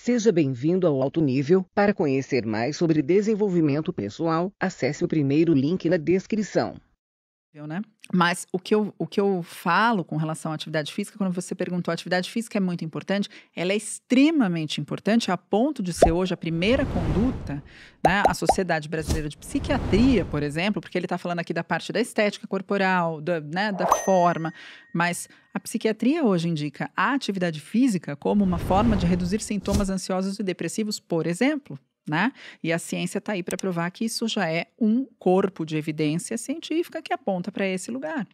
Seja bem-vindo ao Alto Nível. Para conhecer mais sobre desenvolvimento pessoal, acesse o primeiro link na descrição. Né? Mas o que, eu, o que eu falo com relação à atividade física, quando você perguntou, a atividade física é muito importante, ela é extremamente importante, a ponto de ser hoje a primeira conduta, né? A Sociedade Brasileira de Psiquiatria, por exemplo, porque ele está falando aqui da parte da estética corporal, da, né, da forma, mas a psiquiatria hoje indica a atividade física como uma forma de reduzir sintomas ansiosos e depressivos, por exemplo né? E a ciência está aí para provar que isso já é um corpo de evidência científica que aponta para esse lugar.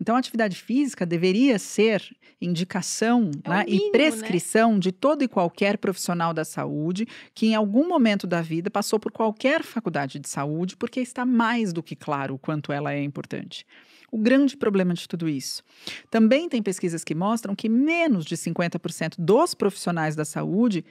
Então, a atividade física deveria ser indicação é né? mínimo, e né? prescrição né? de todo e qualquer profissional da saúde que, em algum momento da vida, passou por qualquer faculdade de saúde, porque está mais do que claro o quanto ela é importante. O grande problema de tudo isso. Também tem pesquisas que mostram que menos de 50% dos profissionais da saúde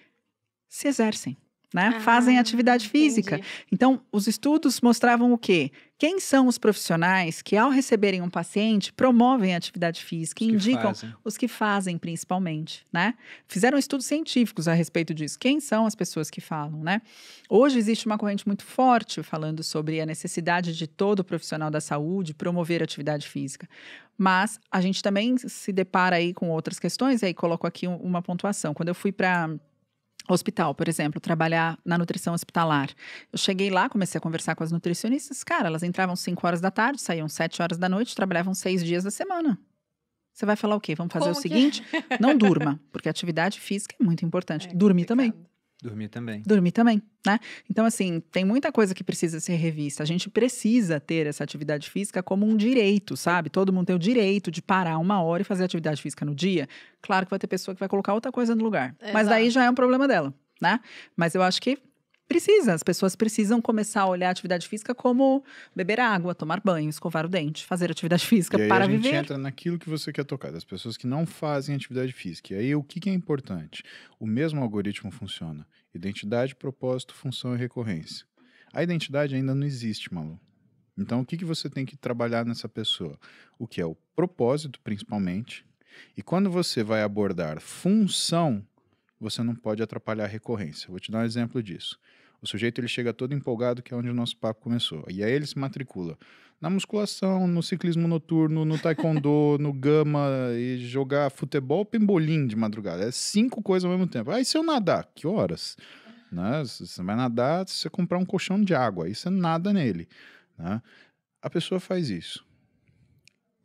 se exercem né? Ah, Fazem atividade física. Entendi. Então, os estudos mostravam o quê? Quem são os profissionais que, ao receberem um paciente, promovem a atividade física os indicam fazem. os que fazem, principalmente, né? Fizeram estudos científicos a respeito disso. Quem são as pessoas que falam, né? Hoje existe uma corrente muito forte falando sobre a necessidade de todo profissional da saúde promover atividade física. Mas a gente também se depara aí com outras questões, e aí coloco aqui uma pontuação. Quando eu fui para hospital, por exemplo, trabalhar na nutrição hospitalar. Eu cheguei lá, comecei a conversar com as nutricionistas, cara, elas entravam 5 horas da tarde, saíam 7 horas da noite, trabalhavam 6 dias da semana. Você vai falar o quê? Vamos fazer Como o é? seguinte, não durma, porque atividade física é muito importante. É, Dormir complicado. também. Dormir também. Dormir também, né? Então, assim, tem muita coisa que precisa ser revista. A gente precisa ter essa atividade física como um direito, sabe? Todo mundo tem o direito de parar uma hora e fazer atividade física no dia. Claro que vai ter pessoa que vai colocar outra coisa no lugar. Exato. Mas daí já é um problema dela, né? Mas eu acho que precisa, as pessoas precisam começar a olhar a atividade física como beber água, tomar banho, escovar o dente, fazer atividade física e para aí a viver. A gente entra naquilo que você quer tocar, das pessoas que não fazem atividade física. E aí o que, que é importante? O mesmo algoritmo funciona: identidade, propósito, função e recorrência. A identidade ainda não existe, Malu. Então, o que, que você tem que trabalhar nessa pessoa? O que é o propósito, principalmente. E quando você vai abordar função, você não pode atrapalhar a recorrência. Vou te dar um exemplo disso. O sujeito ele chega todo empolgado, que é onde o nosso papo começou. E aí ele se matricula na musculação, no ciclismo noturno, no taekwondo, no gama e jogar futebol pembolim de madrugada. É cinco coisas ao mesmo tempo. Aí se eu nadar, que horas? Né? Você vai nadar, se você comprar um colchão de água, aí você nada nele. Né? A pessoa faz isso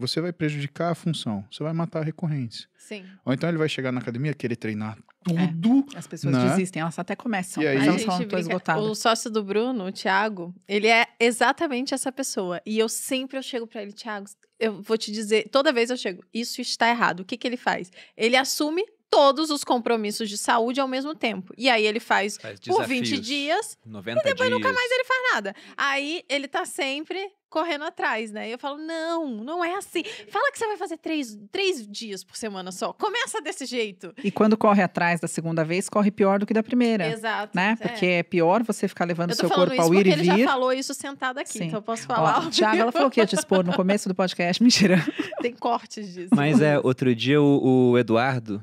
você vai prejudicar a função, você vai matar a recorrência. Sim. Ou então ele vai chegar na academia querer treinar é, tudo. É, as pessoas né? desistem, elas até começam. E aí, elas falam, esgotadas. O sócio do Bruno, o Thiago, ele é exatamente essa pessoa. E eu sempre eu chego para ele, Thiago, eu vou te dizer, toda vez eu chego, isso está errado. O que, que ele faz? Ele assume todos os compromissos de saúde ao mesmo tempo. E aí ele faz, faz por 20 dias e depois dias. nunca mais ele faz nada. Aí ele tá sempre correndo atrás, né? E eu falo, não, não é assim. Fala que você vai fazer três, três dias por semana só. Começa desse jeito. E quando corre atrás da segunda vez, corre pior do que da primeira. Exato. Né? É. Porque é pior você ficar levando seu corpo ao ir e vir. Ele já falou isso sentado aqui, Sim. então eu posso falar. Ó, Tiago, ela falou que ia te expor no começo do podcast. Mentira. Tem cortes disso. Mas é, outro dia o, o Eduardo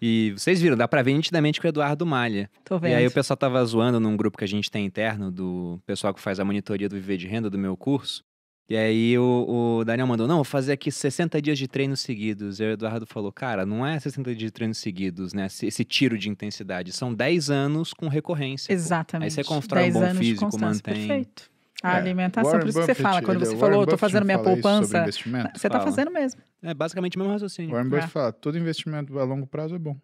e vocês viram, dá pra ver nitidamente que o Eduardo malha. Tô vendo. E aí o pessoal tava zoando num grupo que a gente tem interno, do pessoal que faz a monitoria do Viver de Renda do meu curso. E aí o, o, Daniel mandou, não, vou fazer aqui 60 dias de treinos seguidos. E o Eduardo falou, cara, não é 60 dias de treinos seguidos, né? Esse, esse tiro de intensidade. São 10 anos com recorrência. Exatamente. Pô. Aí você constrói um bom físico, mantém. Perfeito. A é. alimentação, Warren por isso Buffett, que você fala. Quando você falou, estou fazendo minha poupança. Você está fazendo mesmo. É basicamente o mesmo raciocínio. Warren Buffett é. fala, todo investimento a longo prazo é bom.